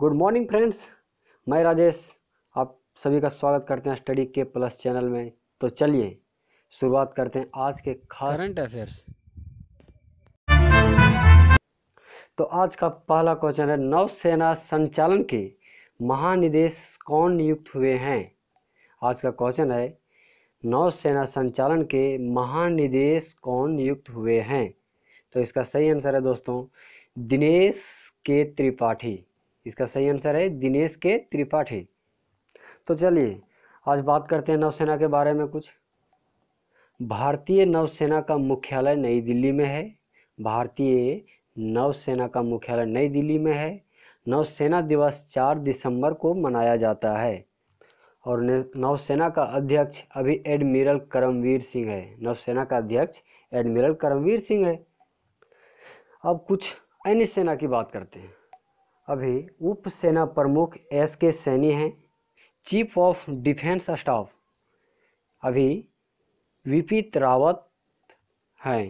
good morning friends मैं राजेश आप सभी का स्वागत करते हैं स्टडी के प्लस चैनल में तो चलिए शुरुआत करते हैं आज के खास करंट अफेयर्स तो आज का पहला क्वेश्चन है नौसेना संचालन के महानिदेश कौन नियुक्त हुए हैं आज का क्वेश्चन है नौसेना संचालन के महानिदेश कौन नियुक्त हुए हैं तो इसका सही आंसर है दोस्तों दिनेश के त्रिपाठी इसका सही आंसर है दिनेश के त्रिपाठी तो चलिए आज बात करते हैं नौसेना के बारे में कुछ भारतीय नौसेना का मुख्यालय नई दिल्ली में है भारतीय नौसेना का मुख्यालय नई दिल्ली में है नौसेना दिवस चार दिसंबर को मनाया जाता है और नौसेना का अध्यक्ष अभी एडमिरल करमवीर सिंह है नौसेना का अध्यक्ष एडमिरल करमवीर सिंह है अब कुछ अन्य सेना की बात करते हैं अभी उप सेना प्रमुख एस के सैनी हैं चीफ ऑफ डिफेंस स्टाफ अभी वीपी रावत हैं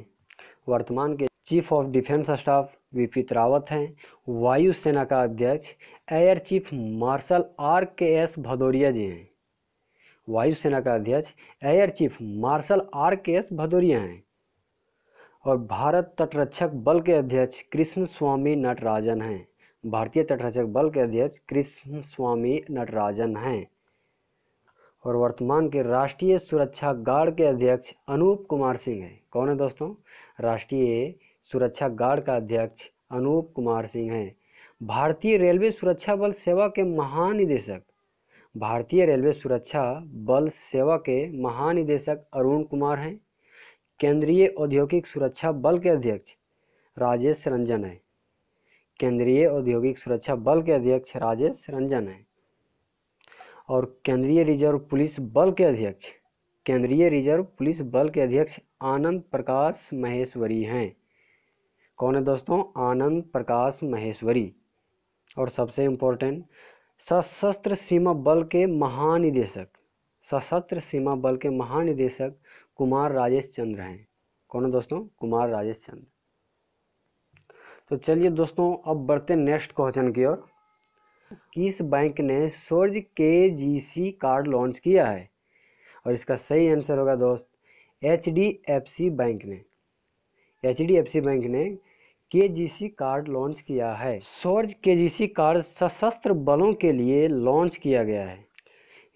वर्तमान के chief of defence staff VP Rawat हैं वायुसेना का अध्यक्ष air chief marshal R K S Bhadauria ji हैं वायुसेना का अध्यक्ष air chief marshal R K S Bhadauria हैं और भारत तटरक्षक बल के अध्यक्ष कृष्ण स्वामी नटराजन हैं भारतीय तटरक्षक बल के अध्यक्ष कृष्ण स्वामी नटराजन हैं और वर्तमान के राष्ट्रीय सुरक्षा गार्ड के अध्यक्ष अनूप कुमार सिंह हैं कौन है दोस्तों राष्ट्रीय सुरक्षा गार्ड का अध्यक्ष अनूप कुमार सिंह हैं भारतीय रेलवे सुरक्षा बल सेवा के महानिदेशक भारतीय रेलवे सुरक्षा बल सेवा के महानिदेशक अरुण कुमार हैं केंद्रीय औद्योगिक सुरक्षा बल के अध्यक्ष राजेश रंजन हैं केंद्रीय औद्योगिक सुरक्षा बल के अध्यक्ष राजेश रंजन हैं और केंद्रीय रिजर्व पुलिस बल के अध्यक्ष केंद्रीय रिजर्व पुलिस बल के अध्यक्ष आनंद प्रकाश महेश्वरी हैं कौन है दोस्तों आनंद प्रकाश महेश्वरी और सबसे इम्पोर्टेंट सशस्त्र सीमा बल के महानिदेशक सशस्त्र सीमा बल के महानिदेशक कुमार राजेश चंद्र हैं कौन है दोस्तों कुमार राजेश चंद्र तो चलिए दोस्तों अब बढ़ते नेक्स्ट क्वेश्चन की ओर किस बैंक ने सोर्ज के जी सी कार्ड लॉन्च किया है और इसका सही आंसर होगा दोस्त H D F C bank ने H D F C bank ने के जी सी कार्ड लॉन्च किया है सूर्य के जी सी कार्ड सशस्त्र बलों के लिए लॉन्च किया गया है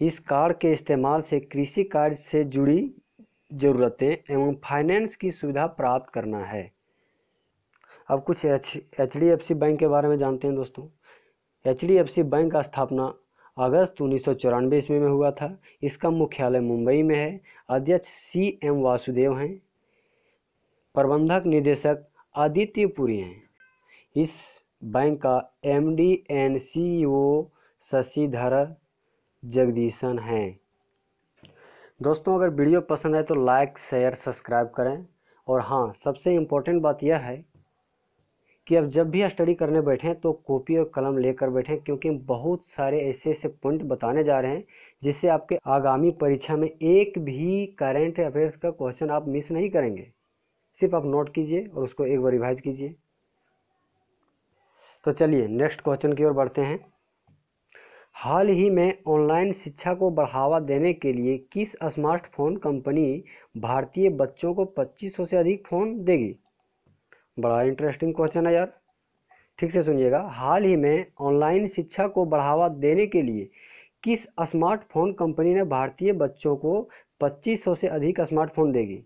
इस कार्ड के इस्तेमाल से कृषि कार्य से जुड़ी ज़रूरतें एवं फाइनेंस की सुविधा प्राप्त करना है अब कुछ H H D F C bank के बारे में जानते हैं दोस्तों H D F C bank का स्थापना अगस्त उन्नीस सौ चौरानवे ईस्वी में हुआ था इसका मुख्यालय मुंबई में है अध्यक्ष सी एम वासुदेव हैं प्रबंधक निदेशक आदित्य पुरी हैं इस बैंक का M D and C O Sashidhar Jagdishan हैं दोस्तों अगर वीडियो पसंद है तो लाइक शेयर सब्सक्राइब करें और हाँ सबसे इम्पोर्टेंट बात यह है कि अब जब भी स्टडी करने बैठें तो कॉपी और कलम लेकर बैठें क्योंकि बहुत सारे ऐसे ऐसे पॉइंट बताने जा रहे हैं जिससे आपके आगामी परीक्षा में एक भी करेंट अफेयर्स का क्वेश्चन आप मिस नहीं करेंगे सिर्फ आप नोट कीजिए और उसको एक बार रिवाइज कीजिए तो चलिए नेक्स्ट क्वेश्चन की ओर बढ़ते हैं हाल ही में ऑनलाइन शिक्षा को बढ़ावा देने के लिए किस स्मार्टफोन कंपनी भारतीय बच्चों को 2500 से अधिक फ़ोन देगी बड़ा इंटरेस्टिंग क्वेश्चन है यार ठीक से सुनिएगा हाल ही में ऑनलाइन शिक्षा को बढ़ावा देने के लिए किस स्मार्टफोन कंपनी ने भारतीय बच्चों को 2500 से अधिक स्मार्टफोन देगी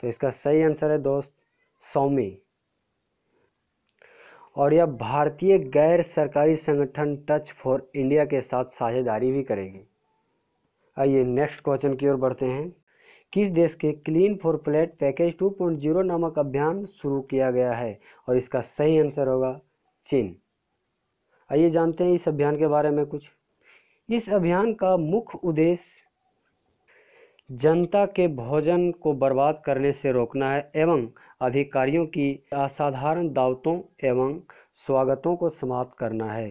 तो इसका सही आंसर है दोस्त सौमी और यह भारतीय गैर सरकारी संगठन टच फॉर इंडिया के साथ साझेदारी भी करेगी आइए नेक्स्ट क्वेश्चन की ओर बढ़ते हैं किस देश के क्लीन फॉर प्लेट पैकेज 2.0 नामक अभियान शुरू किया गया है और इसका सही आंसर होगा चीन आइए जानते हैं इस अभियान के बारे में कुछ इस अभियान का मुख्य उद्देश्य जनता के भोजन को बर्बाद करने से रोकना है एवं अधिकारियों की असाधारण दावतों एवं स्वागतों को समाप्त करना है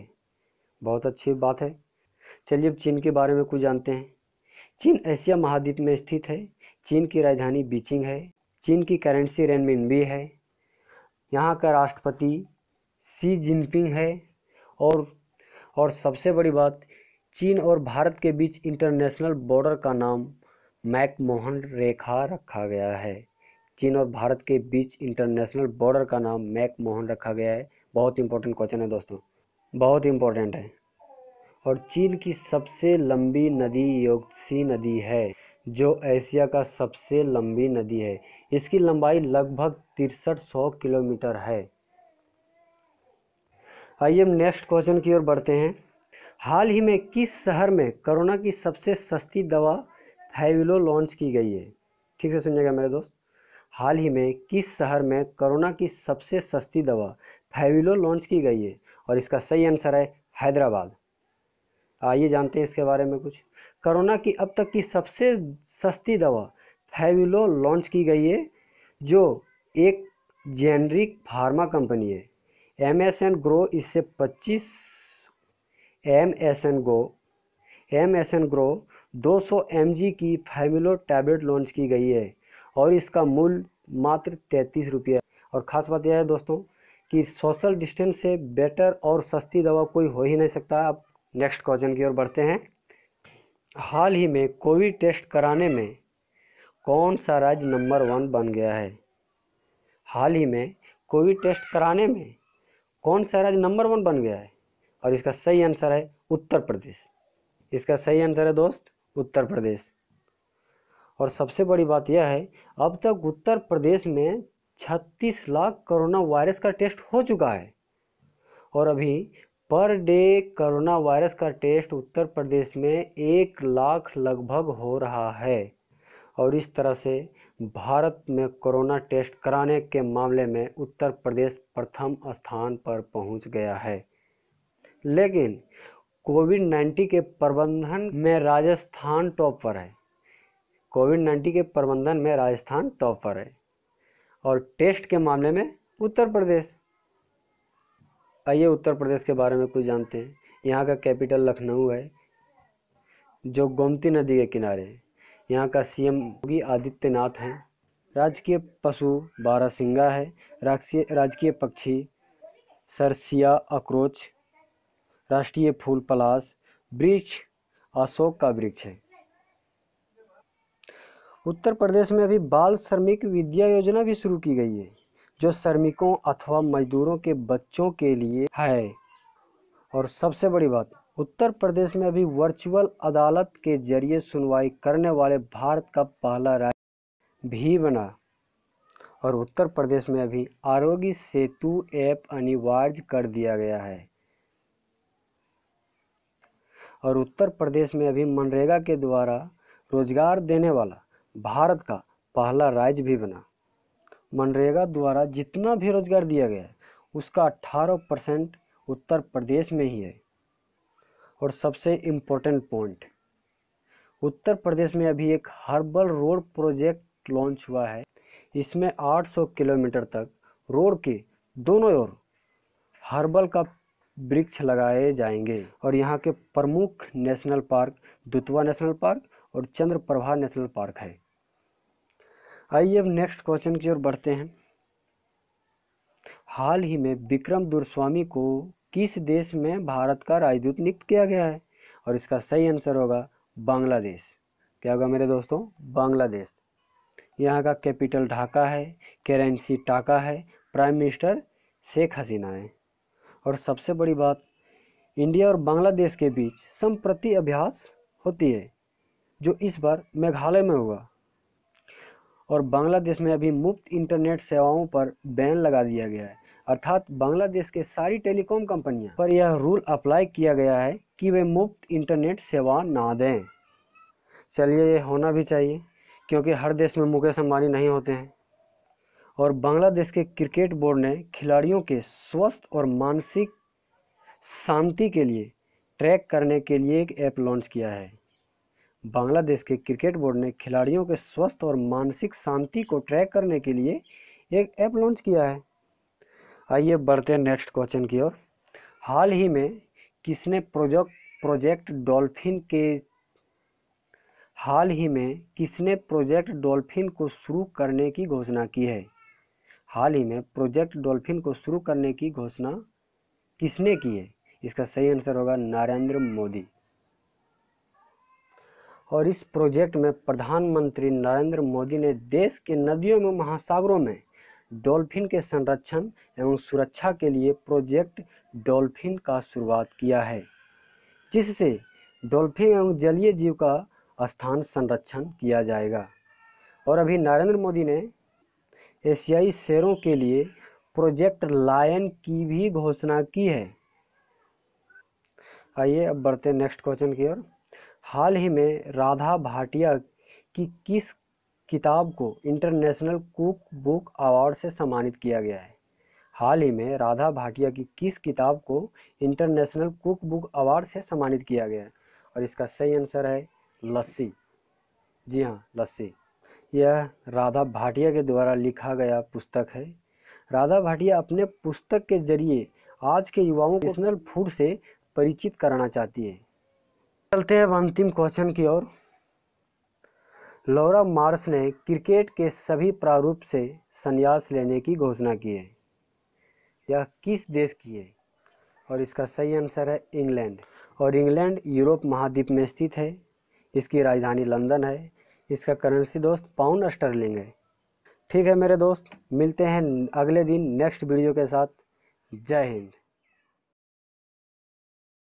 बहुत अच्छी बात है चलिए अब चीन के बारे में कुछ जानते हैं चीन एशिया महाद्वीप में स्थित है चीन की राजधानी बीचिंग है चीन की करेंसी रेनमिनबी है यहाँ का राष्ट्रपति सी जिनपिंग है और और सबसे बड़ी बात चीन और भारत के बीच इंटरनेशनल बॉर्डर का नाम मैक मोहन रेखा रखा गया है चीन और भारत के बीच इंटरनेशनल बॉर्डर का नाम मैक मोहन रखा गया है बहुत इंपॉर्टेंट क्वेश्चन है दोस्तों बहुत इंपॉर्टेंट है और चीन की सबसे लंबी नदी योगसी नदी है जो एशिया का सबसे लंबी नदी है इसकी लंबाई लगभग तिरसठ सौ किलोमीटर है आइए हम नेक्स्ट क्वेश्चन की ओर बढ़ते हैं हाल ही में किस शहर में कोरोना की सबसे सस्ती दवा फैविलो लॉन्च की गई है ठीक से सुनिएगा मेरे दोस्त हाल ही में किस शहर में कोरोना की सबसे सस्ती दवा फैविलो लॉन्च की गई है और इसका सही आंसर है हैदराबाद आइए जानते हैं इसके बारे में कुछ कोरोना की अब तक की सबसे सस्ती दवा फैविलो लॉन्च की गई है जो एक जेनरिक फार्मा कंपनी है एम एस एन ग्रो इससे 25 M S N grow M S N grow 200 M G की फैमिलो टैबलेट लॉन्च की गई है और इसका मूल मात्र तैंतीस रुपये और ख़ास बात यह है दोस्तों कि सोशल डिस्टेंस से बेटर और सस्ती दवा कोई हो ही नहीं सकता आप नेक्स्ट क्वेश्चन की ओर बढ़ते हैं हाल ही में कोविड टेस्ट कराने में कौन सा राज्य नंबर वन बन गया है हाल ही में कोविड टेस्ट कराने में कौन सा राज्य नंबर वन बन गया है और इसका सही आंसर है उत्तर प्रदेश इसका सही आंसर है दोस्त उत्तर प्रदेश और सबसे बड़ी बात यह है अब तक उत्तर प्रदेश में 36 लाख कोरोना वायरस का टेस्ट हो चुका है और अभी पर डे कोरोना वायरस का टेस्ट उत्तर प्रदेश में एक लाख लगभग हो रहा है और इस तरह से भारत में कोरोना टेस्ट कराने के मामले में उत्तर प्रदेश प्रथम स्थान पर पहुंच गया है लेकिन कोविड नाइन्टीन के प्रबंधन में राजस्थान टॉप पर है कोविड नाइन्टीन के प्रबंधन में राजस्थान टॉप पर है और टेस्ट के मामले में उत्तर प्रदेश आइए उत्तर प्रदेश के बारे में कुछ जानते हैं यहाँ का कैपिटल लखनऊ है जो गोमती नदी के किनारे है यहाँ का सीएम योगी आदित्यनाथ हैं राजकीय पशु सिंगा है राजकीय राजकीय पक्षी सरसिया अक्रोच राष्ट्रीय फूल पलाश वृक्ष अशोक का वृक्ष है उत्तर प्रदेश में अभी बाल श्रमिक विद्या योजना भी शुरू की गई है जो श्रमिकों अथवा मजदूरों के बच्चों के लिए है और सबसे बड़ी बात उत्तर प्रदेश में अभी वर्चुअल अदालत के जरिए सुनवाई करने वाले भारत का पहला राज्य भी बना और उत्तर प्रदेश में अभी आरोग्य सेतु ऐप अनिवार्य कर दिया गया है और उत्तर प्रदेश में अभी मनरेगा के द्वारा रोजगार देने वाला भारत का पहला राज्य भी बना मनरेगा द्वारा जितना भी रोजगार दिया गया है उसका 18 परसेंट उत्तर प्रदेश में ही है और सबसे इम्पोर्टेंट पॉइंट उत्तर प्रदेश में अभी एक हर्बल रोड प्रोजेक्ट लॉन्च हुआ है इसमें 800 किलोमीटर तक रोड के दोनों ओर हर्बल का वृक्ष लगाए जाएंगे और यहाँ के प्रमुख national park Dudhwa national park और चंद्रप्रभा नेशनल पार्क है आइए अब नेक्स्ट क्वेश्चन की ओर बढ़ते हैं हाल ही में विक्रम दुरस्वामी को किस देश में भारत का राजदूत नियुक्त किया गया है और इसका सही आंसर होगा बांग्लादेश क्या होगा मेरे दोस्तों बांग्लादेश यहाँ का कैपिटल ढाका है करेंसी टाका है प्राइम मिनिस्टर शेख हसीना है और सबसे बड़ी बात इंडिया और बांग्लादेश के बीच संप्रति अभ्यास होती है जो इस बार मेघालय में हुआ और बांग्लादेश में अभी मुफ्त इंटरनेट सेवाओं पर बैन लगा दिया गया है अर्थात बांग्लादेश के सारी टेलीकॉम कंपनियां पर यह रूल अप्लाई किया गया है कि वे मुफ्त इंटरनेट सेवा ना दें चलिए ये होना भी चाहिए क्योंकि हर देश में मुकेश अंबानी नहीं होते हैं और बांग्लादेश के क्रिकेट बोर्ड ने खिलाड़ियों के स्वस्थ और मानसिक शांति के लिए ट्रैक करने के लिए एक ऐप लॉन्च किया है बांग्लादेश के क्रिकेट बोर्ड ने खिलाड़ियों के स्वस्थ और मानसिक शांति को ट्रैक करने के लिए एक ऐप लॉन्च किया है आइए बढ़ते हैं नेक्स्ट क्वेश्चन की ओर हाल ही में किसने प्रोजेक्ट प्रोजेक्ट डॉल्फिन के हाल ही में किसने प्रोजेक्ट डॉल्फिन को शुरू करने की घोषणा की है हाल ही में प्रोजेक्ट डॉल्फिन को शुरू करने की घोषणा किसने की है इसका सही आंसर होगा नरेंद्र मोदी और इस प्रोजेक्ट में प्रधानमंत्री नरेंद्र मोदी ने देश के नदियों में महासागरों में डॉल्फिन के संरक्षण एवं सुरक्षा के लिए प्रोजेक्ट डॉल्फिन का शुरुआत किया है जिससे डॉल्फिन एवं जलीय जीव का स्थान संरक्षण किया जाएगा और अभी नरेंद्र मोदी ने एशियाई शेरों के लिए प्रोजेक्ट लायन की भी घोषणा की है आइए अब बढ़ते नेक्स्ट क्वेश्चन की ओर हाल ही में राधा भाटिया की किस किताब को इंटरनेशनल कुक बुक अवार्ड से सम्मानित किया गया है हाल ही में राधा भाटिया की किस किताब को इंटरनेशनल कुक बुक अवार्ड से सम्मानित किया गया है और इसका सही आंसर है लस्सी जी हाँ लस्सी यह राधा भाटिया के द्वारा लिखा गया पुस्तक है राधा भाटिया अपने पुस्तक के जरिए आज के युवाओं को नेशनल फूड से परिचित कराना चाहती है चलते हैं अब अंतिम क्वेश्चन की ओर लौरा मार्स ने क्रिकेट के सभी प्रारूप से संन्यास लेने की घोषणा की है यह किस देश की है और इसका सही आंसर है इंग्लैंड और इंग्लैंड यूरोप महाद्वीप में स्थित है इसकी राजधानी लंदन है इसका करेंसी दोस्त पाउंड स्टर्लिंग है ठीक है मेरे दोस्त मिलते हैं अगले दिन नेक्स्ट वीडियो के साथ जय हिंद